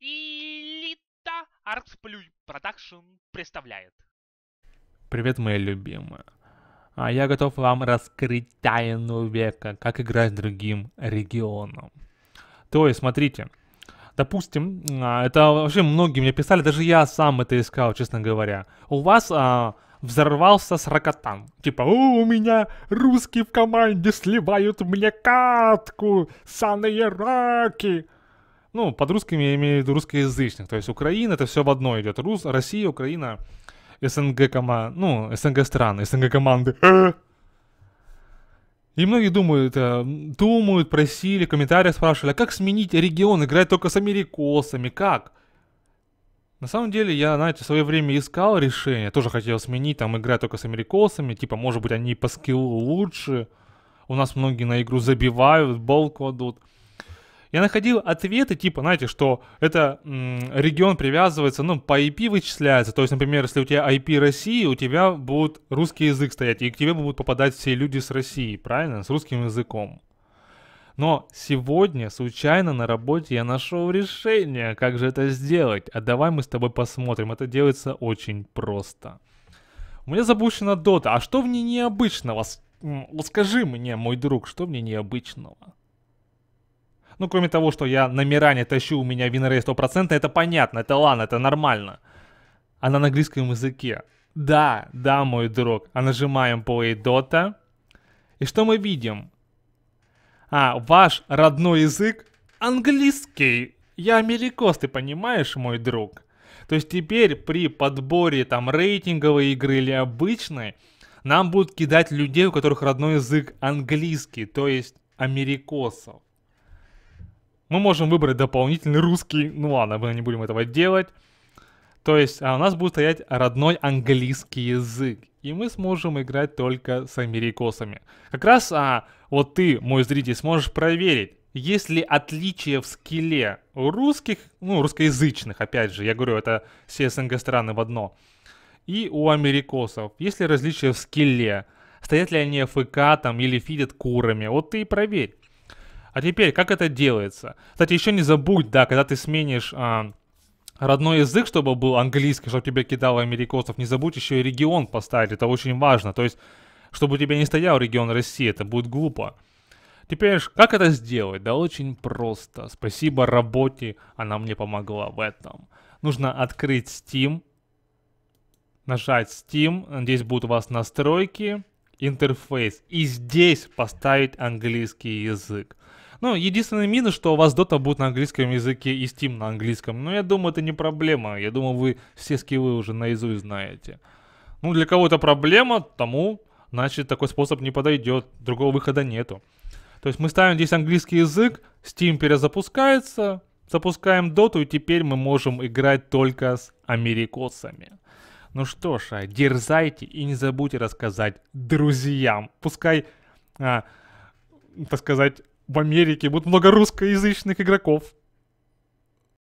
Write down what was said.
Элита Артсплюй Продакшн представляет. Привет, мои любимые. А я готов вам раскрыть тайну века, как играть другим регионом. То есть, смотрите, допустим, а, это вообще многие мне писали, даже я сам это искал, честно говоря. У вас а, взорвался сракотан. Типа, О, у меня русские в команде сливают мне катку, саные раки. Ну, под русскими я имею в виду русскоязычных. То есть Украина, это все в одно идет. Рус, Россия, Украина, СНГ команд, ну, СНГ страны, СНГ команды. И многие думают, э, думают, просили, в комментариях спрашивали, а как сменить регион, играть только с америкосами, как? На самом деле, я, знаете, в свое время искал решение, тоже хотел сменить, там, играть только с америкосами, типа, может быть, они по скиллу лучше, у нас многие на игру забивают, болт кладут я находил ответы типа, знаете, что это м- регион привязывается, ну, по IP вычисляется. То есть, например, если у тебя IP России, у тебя будет русский язык стоять, и к тебе будут попадать все люди с России, правильно? С русским языком. Но сегодня случайно на работе я нашел решение, как же это сделать. А давай мы с тобой посмотрим. Это делается очень просто. У меня запущена Dota. А что в ней необычного? Скажи мне, мой друг, что в ней необычного? Ну, кроме того, что я номера не тащу, у меня винорей 100%, это понятно, это ладно, это нормально. Она на английском языке. Да, да, мой друг. А нажимаем Play Dota. И что мы видим? А, ваш родной язык английский. Я америкос, ты понимаешь, мой друг? То есть теперь при подборе там рейтинговой игры или обычной, нам будут кидать людей, у которых родной язык английский, то есть америкосов. Мы можем выбрать дополнительный русский. Ну ладно, мы не будем этого делать. То есть а у нас будет стоять родной английский язык. И мы сможем играть только с америкосами. Как раз а, вот ты, мой зритель, сможешь проверить, есть ли отличие в скилле русских, ну, русскоязычных, опять же, я говорю, это все СНГ страны в одно, и у америкосов. Есть ли различия в скилле? Стоят ли они фк там или фидят курами? Вот ты и проверь. А теперь, как это делается? Кстати, еще не забудь, да, когда ты сменишь... А, родной язык, чтобы был английский, чтобы тебя кидало америкосов, не забудь еще и регион поставить, это очень важно. То есть, чтобы у тебя не стоял регион России, это будет глупо. Теперь, как это сделать? Да очень просто. Спасибо работе, она мне помогла в этом. Нужно открыть Steam, нажать Steam, здесь будут у вас настройки, интерфейс, и здесь поставить английский язык. Ну, единственный минус, что у вас Дота будет на английском языке и Steam на английском. Но ну, я думаю, это не проблема. Я думаю, вы все скиллы уже наизусть знаете. Ну, для кого это проблема, тому, значит, такой способ не подойдет. Другого выхода нету. То есть мы ставим здесь английский язык, Steam перезапускается, запускаем доту, и теперь мы можем играть только с америкосами. Ну что ж, а дерзайте и не забудьте рассказать друзьям. Пускай, а, так сказать, в Америке будет много русскоязычных игроков.